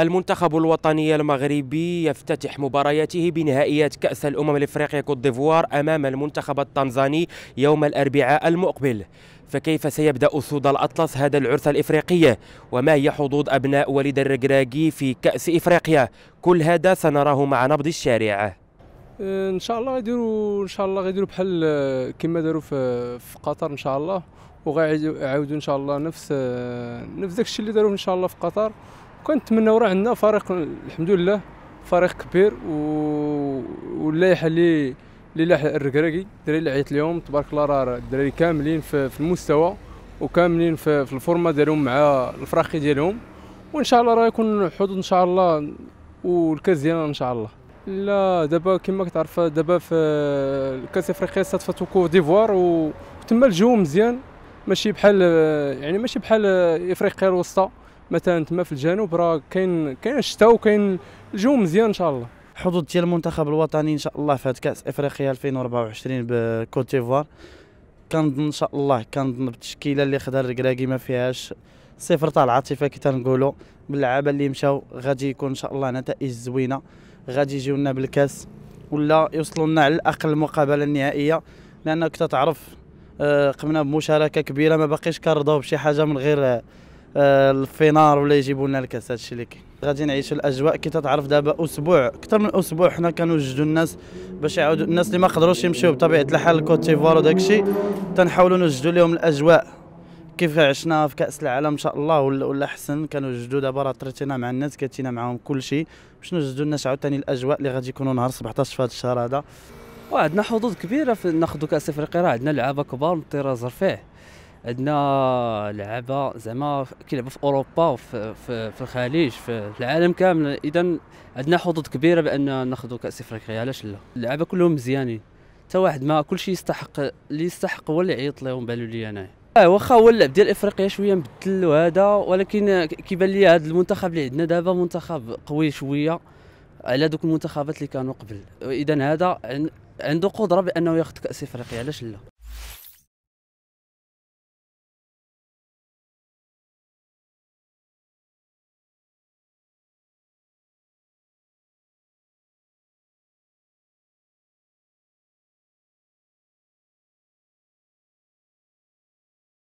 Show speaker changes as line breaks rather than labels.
المنتخب الوطني المغربي يفتتح مبارياته بنهائيات كأس الأمم الإفريقية كوت ديفوار أمام المنتخب التنزاني يوم الأربعاء المقبل فكيف سيبدأ سود الأطلس هذا العرس الإفريقي وما هي حظوظ أبناء وليد الركراكي في كأس إفريقيا كل هذا سنراه مع نبض الشارع
ان شاء الله غيديروا ان شاء الله غيديروا بحال كما داروا في, قطر ان شاء الله وغيعاودوا ان شاء الله نفس نفس داكشي اللي داروه ان شاء الله في قطر من راه عندنا فريق الحمد لله فريق كبير و واللائحه اللي اللي لاح الركراكي الدراري اللي عيط لهم تبارك الله راه الدراري كاملين في, في المستوى وكاملين في, في الفورمه ديالهم مع الفراقي ديالهم وان شاء الله راه يكون حدود ان شاء الله والكاس ديالنا ان شاء الله لا دابا كما كتعرف دابا في كاس افريقيا استضفت كوف ديفوار وتما الجو مزيان ماشي بحال يعني ماشي بحال افريقيا الوسطى مثلا تما في الجنوب راه كاين كاين الشتاء وكاين الجو مزيان ان شاء
الله حظوظ ديال المنتخب الوطني ان شاء الله في هذه كاس افريقيا 2024 بكوت ديفوار كنظن ان شاء الله كنظن بالتشكيله اللي خدها الركراكي ما فيهاش صفر تاع العاطفه كي تنقولوا باللعابه اللي مشاو غادي يكون ان شاء الله نتائج زوينه غادي يجيو لنا بالكاس ولا يوصلوا لنا على الاقل المقابله النهائيه لانك تتعرف آه، قمنا بمشاركه كبيره ما باقيش كنرضاو بشي حاجه من غير آه، الفينار ولا يجيبوا لنا الكاس هادشي اللي كاين غادي نعيشوا الاجواء كي تتعرف دابا اسبوع اكثر من اسبوع حنا كنوجدوا الناس باش يعاودوا الناس اللي ما قدروش يمشيو بطبيعه الحال الكوت ديفوار وداك الشيء تنحاولوا نوجدوا لهم الاجواء كيف عشنا في كاس العالم ان شاء الله ولا, ولا حسن كنوجدوا دابا راه طريتينا مع الناس كاتينا معاهم كل شيء باش نوجدوا الناس عاوتاني الاجواء اللي غادي يكونوا نهار 17 في هذا الشهر هذا وعندنا حظوظ كبيره في ناخذوا كاس افريقيا
راه عندنا لعابه كبار من الطراز رفيع عندنا لعابه زعما كيلعبوا في اوروبا وفي في, في الخليج في العالم كامل اذا عندنا حظوظ كبيره بان ناخذوا كاس افريقيا علاش لا اللعابه كلهم مزيانين حتى واحد ما كلشي يستحق اللي يستحق هو اللي عيط لهم بالو لي انايا اه واخا هو اللعب ديال افريقيا شويه مبدل وهذا ولكن كيبان لي هذا المنتخب اللي عندنا دابا منتخب قوي شويه على دوك المنتخبات اللي كانوا قبل اذا هذا عنده قدره بانه ياخذ كاس افريقيا علاش لا